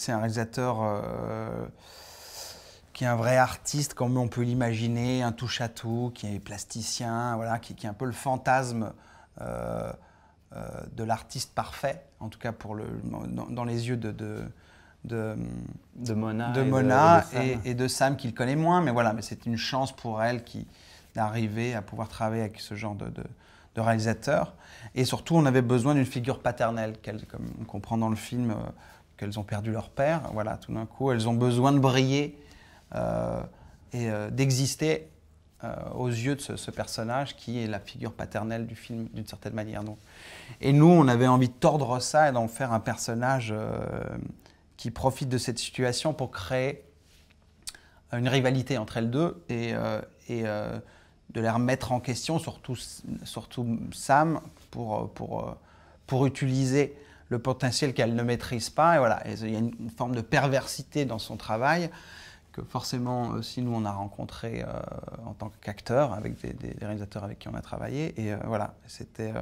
C'est un réalisateur euh, qui est un vrai artiste, comme on peut l'imaginer, un touche-à-tout, qui est plasticien, voilà, qui, est un peu le fantasme euh, euh, de l'artiste parfait, en tout cas pour le, dans, les yeux de, de, Mona, et, de, Sam, qu'il connaît moins. Mais voilà, mais c'est une chance pour elle qui d'arriver à pouvoir travailler avec ce genre de, de réalisateur. Et surtout, on avait besoin d'une figure paternelle, comme on comprend dans le film qu'elles ont perdu leur père. Voilà, tout d'un coup, elles ont besoin de briller euh, et euh, d'exister euh, aux yeux de ce, personnage qui est la figure paternelle du film d'une certaine manière. Donc. Et nous, on avait envie de tordre ça et d'en faire un personnage qui profite de cette situation pour créer une rivalité entre elles deux et, et de les remettre en question, surtout, surtout Sam, pour, pour, pour utiliser le potentiel qu'elle ne maîtrise pas. Et voilà, il y a une, forme de perversité dans son travail que forcément aussi euh, nous on a rencontré euh, en tant qu'acteur avec des, réalisateurs avec qui on a travaillé. Et euh, voilà, c'était.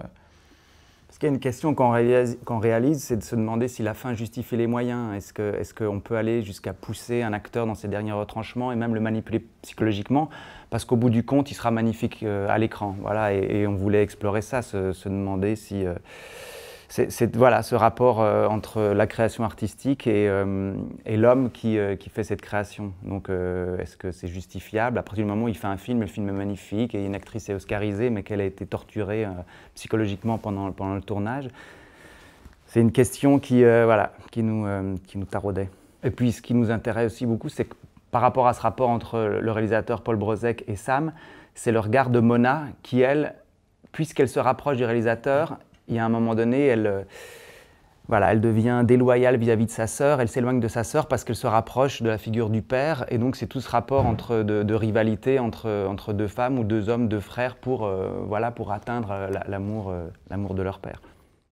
Parce qu'il y a une question qu'on réalise, réalise c'est de se demander si la fin justifie les moyens. Est-ce qu'on est peut aller jusqu'à pousser un acteur dans ses derniers retranchements et même le manipuler psychologiquement Parce qu'au bout du compte, il sera magnifique à l'écran. Voilà, et, on voulait explorer ça, se, se demander si c'est voilà, ce rapport euh, entre la création artistique et, euh, l'homme euh, qui, fait cette création. Donc, est-ce que c'est justifiable À partir du moment où il fait un film, le film est magnifique, et une actrice est oscarisée, mais qu'elle a été torturée psychologiquement pendant, pendant le tournage. C'est une question qui, voilà, qui, nous, qui nous taraudait. Et puis, ce qui nous intéresse aussi beaucoup, c'est que par rapport à ce rapport entre le réalisateur Paul Brozek et Sam, c'est le regard de Mona qui, elle, puisqu'elle se rapproche du réalisateur, y a un moment donné, elle, euh, voilà, elle devient déloyale vis-à-vis de sa sœur, elle s'éloigne de sa sœur parce qu'elle se rapproche de la figure du père, et donc c'est tout ce rapport mmh. de, rivalité entre, deux femmes ou deux hommes, deux frères pour euh, atteindre euh, l'amour de leur père.